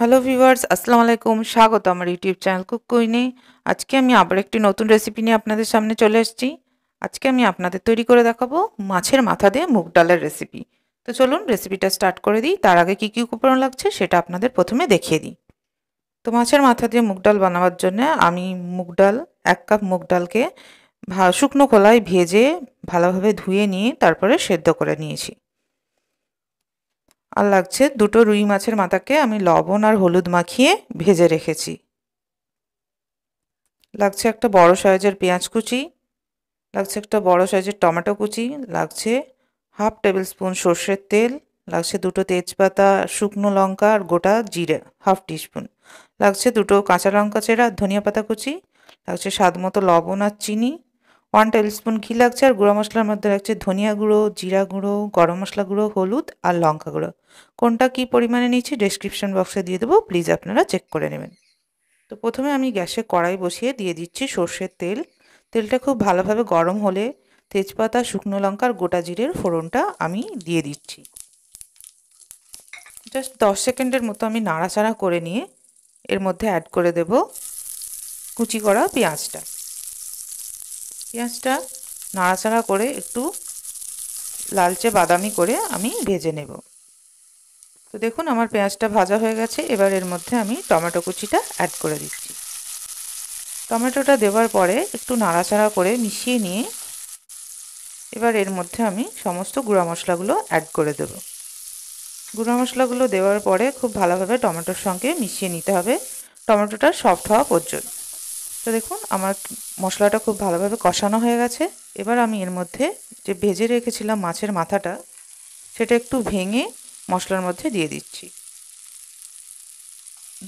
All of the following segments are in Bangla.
হ্যালো ভিউয়ার্স আসসালামু আলাইকুম স্বাগত আমার ইউটিউব চ্যানেল কুক কুইনে আজকে আমি আবার একটি নতুন রেসিপি নিয়ে আপনাদের সামনে চলে এসেছি আজকে আমি আপনাদের তৈরি করে দেখাবো মাছের মাথা দিয়ে মুগ ডালের রেসিপি তো চলুন রেসিপিটা স্টার্ট করে দিই তার আগে কী কী উপকরণ লাগছে সেটা আপনাদের প্রথমে দেখিয়ে দিই তো মাছের মাথা দিয়ে মুগ ডাল বানাবার জন্য আমি মুগ ডাল এক কাপ মুগ ডালকে শুকনো খোলায় ভেজে ভালোভাবে ধুয়ে নিয়ে তারপরে সেদ্ধ করে নিয়েছি আর লাগছে দুটো রুই মাছের মাথাকে আমি লবণ আর হলুদ মাখিয়ে ভেজে রেখেছি লাগছে একটা বড় সাইজের পেঁয়াজ কুচি লাগছে একটা বড় সাইজের টমেটো কুচি লাগছে হাফ টেবিল স্পুন সর্ষের তেল লাগছে দুটো তেজপাতা শুকনো লঙ্কা আর গোটা জিরে হাফ টিস্পুন লাগছে দুটো কাঁচা লঙ্কা চেরা ধনিয়া পাতা কুচি লাগছে স্বাদ মতো লবণ আর চিনি ওয়ান টেবিল স্পুন ঘি লাগছে আর গুঁড়ো মশলার মধ্যে লাগছে ধনিয়া গুঁড়ো জিরা গুঁড়ো গরম মশলা গুঁড়ো হলুদ আর লঙ্কা গুঁড়ো কোনটা কি পরিমাণে নিচ্ছি ডেসক্রিপশন বক্সে দিয়ে দেবো প্লিজ আপনারা চেক করে নেবেন তো প্রথমে আমি গ্যাসে কড়াই বসিয়ে দিয়ে দিচ্ছি সর্ষের তেল তেলটা খুব ভালোভাবে গরম হলে তেজপাতা শুকনো লঙ্কার গোটা জিরের ফোড়নটা আমি দিয়ে দিচ্ছি জাস্ট দশ সেকেন্ডের মতো আমি নাড়াচাড়া করে নিয়ে এর মধ্যে অ্যাড করে দেব কুচি করা পেঁয়াজটা পেঁয়াজটা নাড়াচাড়া করে একটু লালচে বাদামি করে আমি ভেজে নেব তো দেখুন আমার পেঁয়াজটা ভাজা হয়ে গেছে এবার এর মধ্যে আমি টমেটো কুচিটা অ্যাড করে দিচ্ছি টমেটোটা দেওয়ার পরে একটু নাড়াচাড়া করে মিশিয়ে নিয়ে এবার এর মধ্যে আমি সমস্ত গুঁড়া মশলাগুলো অ্যাড করে দেব গুঁড়া মশলাগুলো দেওয়ার পরে খুব ভালোভাবে টমেটোর সঙ্গে মিশিয়ে নিতে হবে টমেটোটা সফট হওয়া পর্যন্ত তো দেখুন আমার মশলাটা খুব ভালোভাবে কষানো হয়ে গেছে এবার আমি এর মধ্যে যে ভেজে রেখেছিলাম মাছের মাথাটা সেটা একটু ভেঙে মশলার মধ্যে দিয়ে দিচ্ছি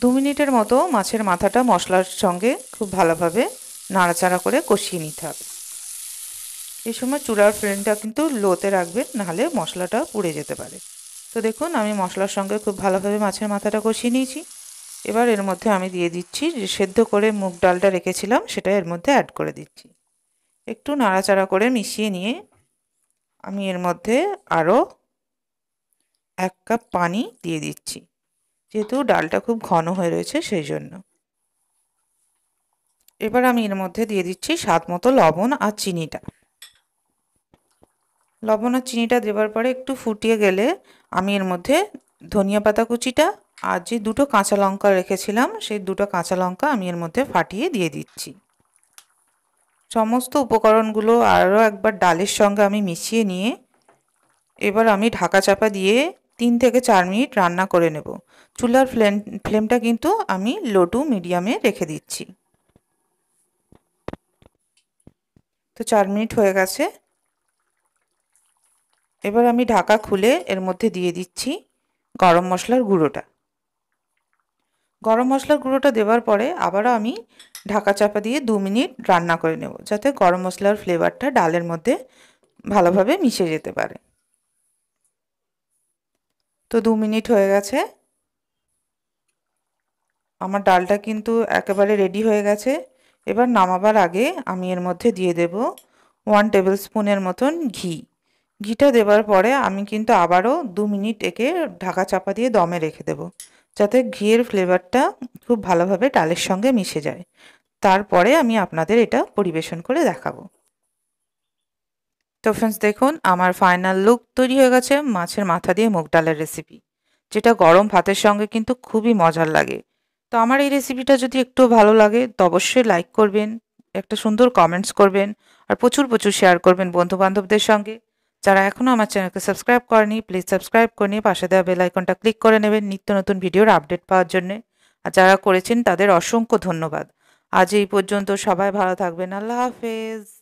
দু মিনিটের মতো মাছের মাথাটা মশলার সঙ্গে খুব ভালোভাবে নাড়াচাড়া করে কষিয়ে নিতে হবে এই সময় চুলার ফ্রেমটা কিন্তু লোতে রাখবেন নাহলে মশলাটা পুড়ে যেতে পারে তো দেখুন আমি মশলার সঙ্গে খুব ভালোভাবে মাছের মাথাটা কষিয়ে নিয়েছি এবার এর মধ্যে আমি দিয়ে দিচ্ছি যে সেদ্ধ করে মুগ ডালটা রেখেছিলাম সেটা এর মধ্যে অ্যাড করে দিচ্ছি একটু নাড়াচাড়া করে মিশিয়ে নিয়ে আমি এর মধ্যে আরও এক কাপ পানি দিয়ে দিচ্ছি যেহেতু ডালটা খুব ঘন হয়ে রয়েছে সেই জন্য এবার আমি এর মধ্যে দিয়ে দিচ্ছি স্বাদ মতো লবণ আর চিনিটা লবণ আর চিনিটা দেবার পরে একটু ফুটিয়ে গেলে আমি এর মধ্যে ধনিয়া পাতা কুচিটা আর যে দুটো কাঁচা লঙ্কা রেখেছিলাম সেই দুটো কাঁচা লঙ্কা আমি এর মধ্যে ফাটিয়ে দিয়ে দিচ্ছি সমস্ত উপকরণগুলো আরও একবার ডালের সঙ্গে আমি মিশিয়ে নিয়ে এবার আমি ঢাকা চাপা দিয়ে তিন থেকে চার মিনিট রান্না করে নেব চুলার ফ্লেম ফ্লেমটা কিন্তু আমি লো টু মিডিয়ামে রেখে দিচ্ছি তো চার মিনিট হয়ে গেছে এবার আমি ঢাকা খুলে এর মধ্যে দিয়ে দিচ্ছি গরম মশলার গুঁড়োটা গরম মশলার গুঁড়োটা দেওয়ার পরে আবারও আমি ঢাকা চাপা দিয়ে দু মিনিট রান্না করে নেব যাতে গরম মশলার ফ্লেভারটা ডালের মধ্যে ভালোভাবে মিশে যেতে পারে তো দু মিনিট হয়ে গেছে আমার ডালটা কিন্তু একেবারে রেডি হয়ে গেছে এবার নামাবার আগে আমি এর মধ্যে দিয়ে দেব ওয়ান টেবিল স্পুনের মতন ঘি ঘিটা দেবার পরে আমি কিন্তু আবারও দু মিনিট একে ঢাকা চাপা দিয়ে দমে রেখে দেব যাতে ঘিয়ের ফ্লেভারটা খুব ভালোভাবে ডালের সঙ্গে মিশে যায় তারপরে আমি আপনাদের এটা পরিবেশন করে দেখাবো তো ফ্রেন্ডস দেখুন আমার ফাইনাল লুক তৈরি হয়ে গেছে মাছের মাথা দিয়ে মুগ ডালের রেসিপি যেটা গরম ভাতের সঙ্গে কিন্তু খুবই মজার লাগে তো আমার এই রেসিপিটা যদি একটু ভালো লাগে তো অবশ্যই লাইক করবেন একটা সুন্দর কমেন্টস করবেন আর প্রচুর প্রচুর শেয়ার করবেন বন্ধু বান্ধবদের সঙ্গে যারা এখনও আমার চ্যানেলকে সাবস্ক্রাইব করেনি প্লিজ সাবস্ক্রাইব করে নিয়ে পাশে দেওয়া বেলাইকনটা ক্লিক করে নেবেন নিত্য নতুন ভিডিওর আপডেট পাওয়ার জন্যে আর যারা করেছেন তাদের অসংখ্য ধন্যবাদ আজ এই পর্যন্ত সবাই ভালো থাকবেন আল্লাহ হাফেজ